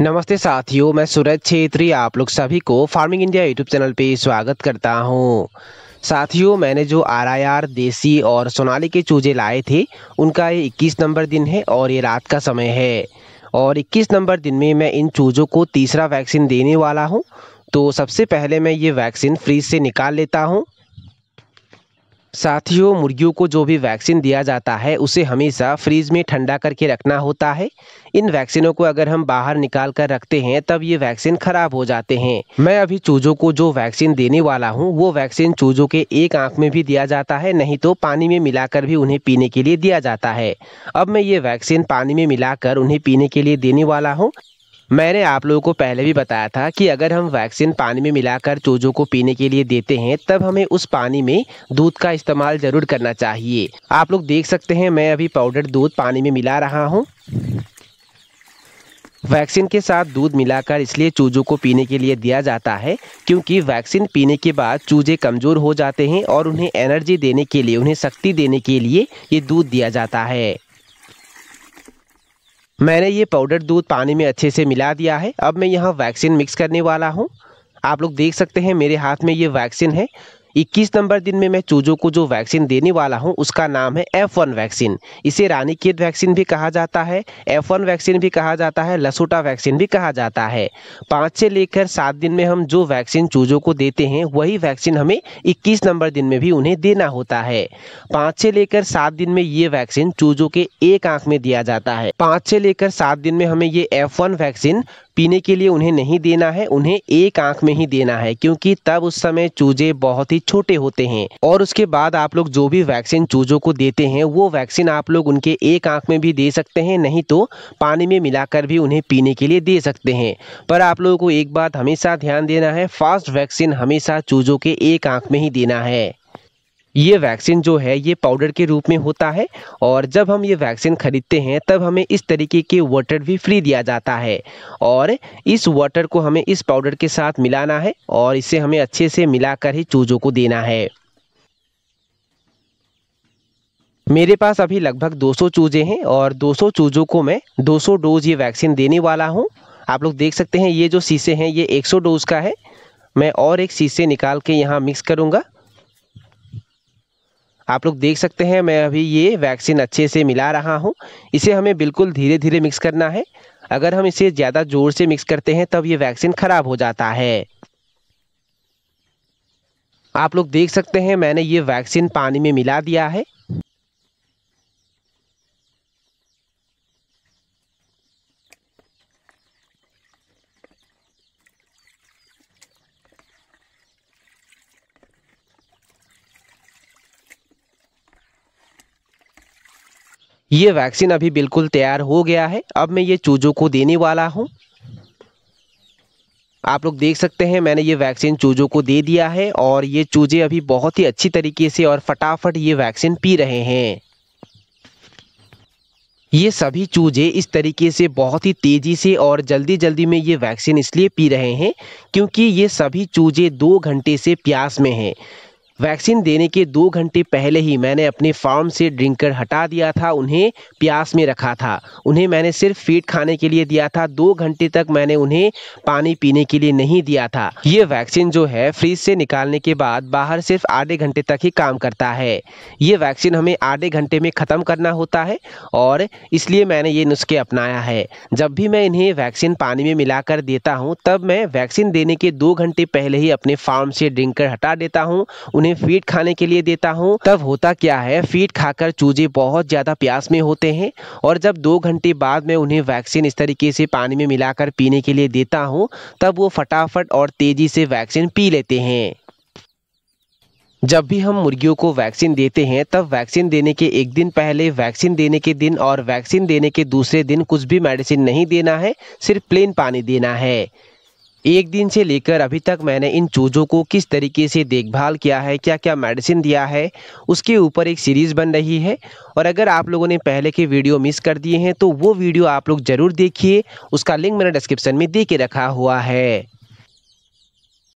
नमस्ते साथियों मैं सूरज छेत्री आप लोग सभी को फार्मिंग इंडिया यूट्यूब चैनल पे स्वागत करता हूँ साथियों मैंने जो आर देसी और सोनाली के चूजे लाए थे उनका ये 21 नंबर दिन है और ये रात का समय है और 21 नंबर दिन में मैं इन चूजों को तीसरा वैक्सीन देने वाला हूँ तो सबसे पहले मैं ये वैक्सीन फ्रीज से निकाल लेता हूँ साथियों मुर्गियों को जो भी वैक्सीन दिया जाता है उसे हमेशा फ्रीज में ठंडा करके रखना होता है इन वैक्सीनों को अगर हम बाहर निकाल कर रखते हैं तब ये वैक्सीन खराब हो जाते हैं मैं अभी चूजों को जो वैक्सीन देने वाला हूँ वो वैक्सीन चूजों के एक आंख में भी दिया जाता है नहीं तो पानी में मिलाकर भी उन्हें पीने के लिए दिया जाता है अब मैं ये वैक्सीन पानी में मिलाकर उन्हें पीने के लिए देने वाला हूँ मैंने आप लोगों को पहले भी बताया था कि अगर हम वैक्सीन पानी में मिलाकर चूजों को पीने के लिए देते हैं तब हमें उस पानी में दूध का इस्तेमाल ज़रूर करना चाहिए आप लोग देख सकते हैं मैं अभी पाउडर दूध पानी में मिला रहा हूँ वैक्सीन के साथ दूध मिलाकर इसलिए चूजों को पीने के लिए दिया जाता है क्योंकि वैक्सीन पीने के बाद चूजे कमज़ोर हो जाते हैं और उन्हें एनर्जी देने के लिए उन्हें शक्ति देने के लिए ये दूध दिया जाता है मैंने ये पाउडर दूध पानी में अच्छे से मिला दिया है अब मैं यहाँ वैक्सीन मिक्स करने वाला हूँ आप लोग देख सकते हैं मेरे हाथ में ये वैक्सीन है 21 नंबर दिन में मैं चूजों को जो वैक्सीन देने वाला हूं उसका नाम है एफ वन वैक्सीन इसे रानी रानीखेत वैक्सीन भी कहा जाता है एफ वन वैक्सीन भी कहा जाता है लसूटा वैक्सीन भी कहा जाता है पाँच से लेकर सात दिन में हम जो वैक्सीन चूजों को देते हैं वही वैक्सीन हमें इक्कीस नंबर दिन में भी उन्हें देना होता है पाँच से लेकर सात दिन में ये वैक्सीन चूजों के एक आँख में दिया जाता है पाँच से लेकर सात दिन में हमें ये एफ वैक्सीन पीने के लिए उन्हें नहीं देना है उन्हें एक आंख में ही देना है क्योंकि तब उस समय चूजे बहुत ही छोटे होते हैं और उसके बाद आप लोग जो भी वैक्सीन चूजों को देते हैं वो वैक्सीन आप लोग उनके एक आंख में भी दे सकते हैं नहीं तो पानी में मिलाकर भी उन्हें पीने के लिए दे सकते हैं पर आप लोगों को एक बात हमेशा ध्यान देना है फास्ट वैक्सीन हमेशा चूजों के एक आंख में ही देना है ये वैक्सीन जो है ये पाउडर के रूप में होता है और जब हम ये वैक्सीन ख़रीदते हैं तब हमें इस तरीके के वाटर भी फ्री दिया जाता है और इस वाटर को हमें इस पाउडर के साथ मिलाना है और इसे हमें अच्छे से मिलाकर ही चूजों को देना है मेरे पास अभी लगभग 200 चूजे हैं और 200 चूजों को मैं 200 डोज ये वैक्सीन देने वाला हूँ आप लोग देख सकते हैं ये जो शीशे हैं ये 100 डोज का है मैं और एक शीशे निकाल के यहाँ मिक्स करूँगा आप लोग देख सकते हैं मैं अभी ये वैक्सीन अच्छे से मिला रहा हूँ इसे हमें बिल्कुल धीरे धीरे मिक्स करना है अगर हम इसे ज़्यादा ज़ोर से मिक्स करते हैं तब ये वैक्सीन ख़राब हो जाता है आप लोग देख सकते हैं मैंने ये वैक्सीन पानी में मिला दिया है ये वैक्सीन अभी बिल्कुल तैयार हो गया है अब मैं ये चूजों को देने वाला हूँ आप लोग देख सकते हैं मैंने ये वैक्सीन चूजों को दे दिया है और ये चूजे अभी बहुत ही अच्छी तरीके से और फटाफट ये वैक्सीन पी रहे हैं ये सभी चूजे इस तरीके से बहुत ही तेज़ी से और जल्दी जल्दी में ये वैक्सीन इसलिए पी रहे हैं क्योंकि ये सभी चूजे दो घंटे से प्यास में हैं वैक्सीन देने के दो घंटे पहले ही मैंने अपने फार्म से ड्रिंकर हटा दिया था उन्हें प्यास में रखा था उन्हें मैंने सिर्फ फीड खाने के लिए दिया था दो घंटे तक मैंने उन्हें पानी पीने के लिए नहीं दिया था ये वैक्सीन जो है फ्रीज से निकालने के बाद बाहर सिर्फ आधे घंटे तक ही काम करता है ये वैक्सीन हमें आधे घंटे में ख़त्म करना होता है और इसलिए मैंने ये नुस्खे अपनाया है जब भी मैं इन्हें वैक्सीन पानी में मिलाकर देता हूँ तब मैं वैक्सीन देने के दो घंटे पहले ही अपने फार्म से ड्रिंकर हटा देता हूँ उन्हें उन्हें फीड खाने के लिए देता हूँ तब होता क्या है फीड खाकर चूजे बहुत ज़्यादा प्यास में होते हैं और जब दो घंटे बाद में उन्हें वैक्सीन इस तरीके से पानी में मिलाकर पीने के लिए देता हूँ तब वो फटाफट और तेज़ी से वैक्सीन पी लेते हैं जब भी हम मुर्गियों को वैक्सीन देते हैं तब वैक्सीन देने के एक दिन पहले वैक्सीन देने के दिन और वैक्सीन देने के दूसरे दिन कुछ भी मेडिसिन नहीं देना है सिर्फ प्लेन पानी देना है एक दिन से लेकर अभी तक मैंने इन चूज़ों को किस तरीके से देखभाल किया है क्या क्या मेडिसिन दिया है उसके ऊपर एक सीरीज़ बन रही है और अगर आप लोगों ने पहले के वीडियो मिस कर दिए हैं तो वो वीडियो आप लोग ज़रूर देखिए उसका लिंक मैंने डिस्क्रिप्शन में दे के रखा हुआ है